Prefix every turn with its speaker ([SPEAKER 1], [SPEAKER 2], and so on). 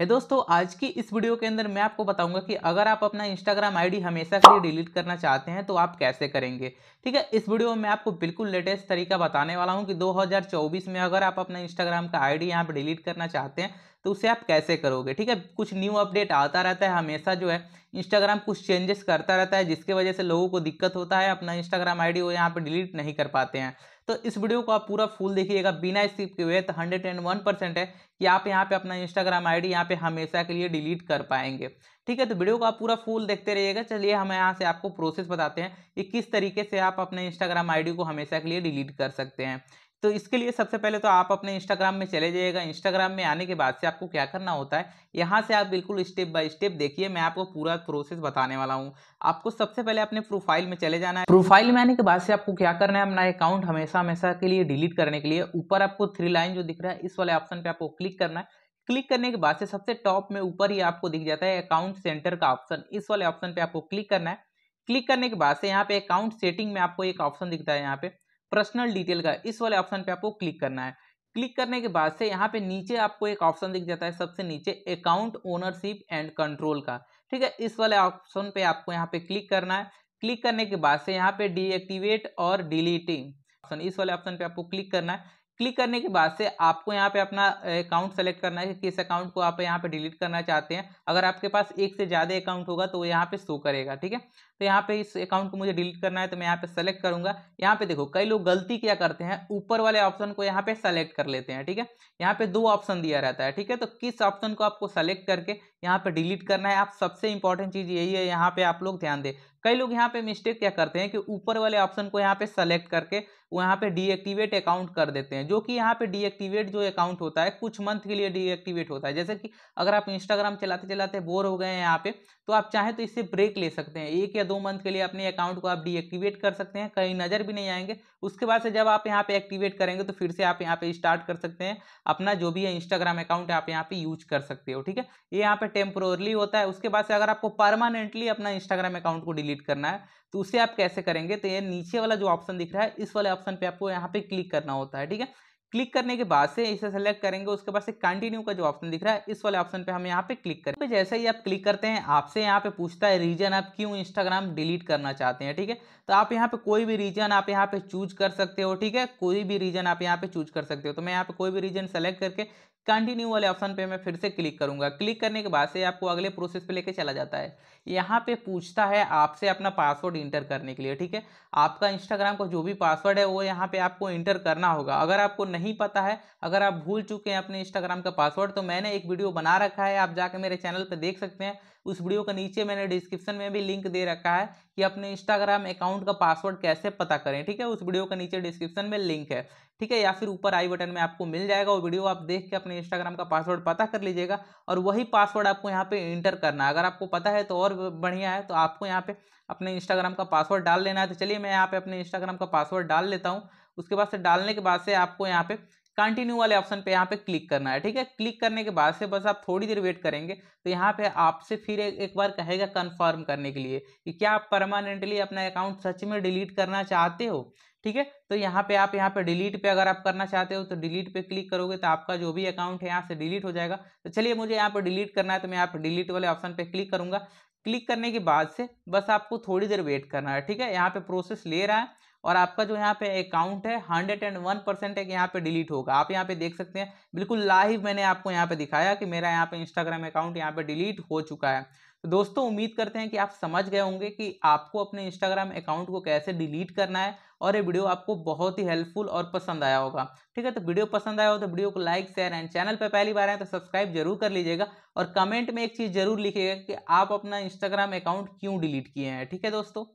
[SPEAKER 1] है दोस्तों आज की इस वीडियो के अंदर मैं आपको बताऊंगा कि अगर आप अपना इंस्टाग्राम आईडी हमेशा के लिए डिलीट करना चाहते हैं तो आप कैसे करेंगे ठीक है इस वीडियो में मैं आपको बिल्कुल लेटेस्ट तरीका बताने वाला हूं कि 2024 में अगर आप अपना इंस्टाग्राम का आईडी डी यहाँ पर डिलीट करना चाहते हैं तो उसे आप कैसे करोगे ठीक है कुछ न्यू अपडेट आता रहता है हमेशा जो है इंस्टाग्राम कुछ चेंजेस करता रहता है जिसके वजह से लोगों को दिक्कत होता है अपना इंस्टाग्राम आई डी वो यहाँ पर डिलीट नहीं कर पाते हैं तो इस वीडियो को आप पूरा फुल देखिएगा बिना स्किप के हुए तो हंड्रेड एंड वन परसेंट है कि आप यहाँ पे अपना इंस्टाग्राम आईडी यहाँ पे हमेशा के लिए डिलीट कर पाएंगे ठीक है तो वीडियो को आप पूरा फुल देखते रहिएगा चलिए हम यहाँ से आपको प्रोसेस बताते हैं कि किस तरीके से आप अपने इंस्टाग्राम आईडी को हमेशा के लिए डिलीट कर सकते हैं तो इसके लिए सबसे पहले तो आप अपने इंस्टाग्राम में चले जाइएगा इंस्टाग्राम में आने के बाद से आपको क्या करना होता है यहाँ से आप बिल्कुल स्टेप बाय स्टेप देखिए मैं आपको पूरा प्रोसेस बताने वाला हूँ आपको सबसे पहले अपने प्रोफाइल में चले जाना है प्रोफाइल में आने के बाद से आपको क्या करना है अपना अकाउंट हमेशा हमेशा के लिए डिलीट करने के लिए ऊपर आपको थ्री लाइन जो दिख रहा है इस वाले ऑप्शन पर आपको क्लिक करना है क्लिक करने के बाद से सबसे टॉप में ऊपर ही आपको दिख जाता है अकाउंट सेंटर का ऑप्शन इस वाले ऑप्शन पे आपको क्लिक करना है क्लिक करने के बाद से यहाँ पे अकाउंट सेटिंग में आपको एक ऑप्शन दिखता है यहाँ पे पर्सनल डिटेल का इस वाले ऑप्शन पे आपको क्लिक करना है क्लिक करने के बाद से यहाँ पे नीचे आपको एक ऑप्शन दिख जाता है सबसे नीचे अकाउंट ओनरशिप एंड कंट्रोल का ठीक है इस वाले ऑप्शन पे आपको यहाँ पे क्लिक करना है क्लिक करने के बाद से यहाँ पे डीएक्टिवेट और डिलीटिंग ऑप्शन इस वाले ऑप्शन पे आपको क्लिक करना है क्लिक करने के बाद से आपको यहाँ पे अपना अकाउंट सेलेक्ट करना है कि किस अकाउंट को आप यहाँ पे डिलीट करना चाहते हैं अगर आपके पास एक से ज़्यादा अकाउंट होगा तो वो यहाँ पे शो करेगा ठीक है तो यहाँ पे इस अकाउंट को मुझे डिलीट करना है तो मैं यहाँ पे सेलेक्ट करूंगा यहाँ पे देखो कई लोग गलती क्या करते हैं ऊपर वाले ऑप्शन को यहाँ पे सेलेक्ट कर लेते हैं ठीक है यहाँ पे दो ऑप्शन दिया रहता है ठीक है तो किस ऑप्शन को आपको सेलेक्ट करके यहाँ पे डिलीट करना है आप सबसे इंपॉर्टेंट चीज़ यही है यहाँ पे आप लोग ध्यान दें कई लोग यहाँ पे मिस्टेक क्या करते हैं कि ऊपर वाले ऑप्शन को यहाँ पे सेलेक्ट करके वो यहाँ पे डीएक्टिवेट अकाउंट कर देते हैं जो कि यहाँ पे डीएक्टिवेट जो अकाउंट होता है कुछ मंथ के लिए डीएक्टिवेट होता है जैसे कि अगर आप इंस्टाग्राम चलाते चलाते बोर हो गए हैं यहाँ पे तो आप चाहें तो इससे ब्रेक ले सकते हैं एक या दो मंथ के लिए अपने अकाउंट को आप डीएक्टिवेट कर सकते हैं कहीं नज़र भी नहीं आएंगे उसके बाद से जब आप यहाँ पे एक्टिवेट करेंगे तो फिर से आप यहाँ पे स्टार्ट कर सकते हैं अपना जो भी है इंस्टाग्राम अकाउंट आप यहाँ पे यूज कर सकते हो ठीक है ये यहाँ पे टेम्पोरली होता है उसके बाद से अगर आपको परमानेंटली अपना इंस्टाग्राम अकाउंट को डिलीट डिलीट करना है तो उसे आप कैसे करेंगे तो ये नीचे वाला जो ऑप्शन दिख रहा है इस वाले ऑप्शन पे आपको यहाँ पे क्लिक करना होता है ठीक है क्लिक करने के बाद से इसे सेलेक्ट करेंगे उसके बाद से कंटिन्यू का जो ऑप्शन दिख रहा है इस वाले ऑप्शन पे हम यहाँ पे क्लिक करेंगे तो जैसे ही आप क्लिक करते हैं आपसे यहाँ पे पूछता है रीजन आप क्यों इंस्टाग्राम डिलीट करना चाहते हैं ठीक है थीके? तो आप यहाँ पे कोई भी रीजन आप यहाँ पे चूज कर सकते हो ठीक है कोई भी रीजन आप यहाँ पे चूज कर सकते हो तो मैं यहाँ पे कोई भी रीजन सेलेक्ट करके कंटिन्यू वाले ऑप्शन पे मैं फिर से क्लिक करूंगा क्लिक करने के बाद से आपको अगले प्रोसेस पे लेके चला जाता है यहाँ पे पूछता है आपसे अपना पासवर्ड इंटर करने के लिए ठीक है आपका इंस्टाग्राम का जो भी पासवर्ड है वो यहाँ पे आपको इंटर करना होगा अगर आपको नहीं पता है अगर आप भूल चुके हैं अपने इंस्टाग्राम का पासवर्ड तो मैंने एक वीडियो बना रखा है आप जाकर मेरे चैनल पर देख सकते हैं उस वीडियो का नीचे मैंने डिस्क्रिप्शन में भी लिंक दे रखा है कि अपने इंस्टाग्राम अकाउंट का पासवर्ड कैसे पता करें ठीक है उस वीडियो का नीचे डिस्क्रिप्शन में लिंक है ठीक है या फिर ऊपर आई बटन में आपको मिल जाएगा वो वीडियो आप देख के अपने इंस्टाग्राम का पासवर्ड पता कर लीजिएगा और वही पासवर्ड आपको यहाँ पे इंटर करना है अगर आपको पता है तो और बढ़िया है तो आपको यहाँ पे अपने इंस्टाग्राम का पासवर्ड डाल लेना है तो चलिए मैं यहाँ पे अपने इंस्टाग्राम का पासवर्ड डाल लेता हूँ उसके बाद से डालने के बाद से आपको यहाँ पे कंटिन्यू वाले ऑप्शन पे यहाँ पे क्लिक करना है ठीक है क्लिक करने के बाद से बस आप थोड़ी देर वेट करेंगे तो यहाँ पे आपसे फिर एक, बार कहेगा कंफर्म करने के लिए कि क्या आप परमानेंटली अपना अकाउंट सच में डिलीट करना चाहते हो ठीक है तो यहाँ पे आप यहाँ पे डिलीट पे अगर आप करना चाहते हो तो डिलीट पे क्लिक करोगे तो आपका जो भी अकाउंट है यहाँ से डिलीट हो जाएगा तो चलिए मुझे यहाँ पे डिलीट करना है तो मैं यहाँ पे डिलीट वाले ऑप्शन पे क्लिक करूंगा क्लिक करने के बाद से बस आपको थोड़ी देर वेट करना है ठीक है यहाँ पे प्रोसेस ले रहा है और आपका जो यहाँ पे अकाउंट है हंड्रेड एंड वन परसेंट एक यहाँ पे डिलीट होगा आप यहाँ पे देख सकते हैं बिल्कुल लाइव मैंने आपको यहाँ पे दिखाया कि मेरा यहाँ पे इंस्टाग्राम अकाउंट यहाँ पे डिलीट हो चुका है तो दोस्तों उम्मीद करते हैं कि आप समझ गए होंगे कि आपको अपने इंस्टाग्राम अकाउंट को कैसे डिलीट करना है और ये वीडियो आपको बहुत ही हेल्पफुल और पसंद आया होगा ठीक है तो वीडियो पसंद आया हो तो वीडियो को लाइक शेयर एंड चैनल पर पहली बार आए तो सब्सक्राइब जरूर कर लीजिएगा और कमेंट में एक चीज़ जरूर लिखिएगा कि आप अपना इंस्टाग्राम अकाउंट क्यों डिलीट किए हैं ठीक है दोस्तों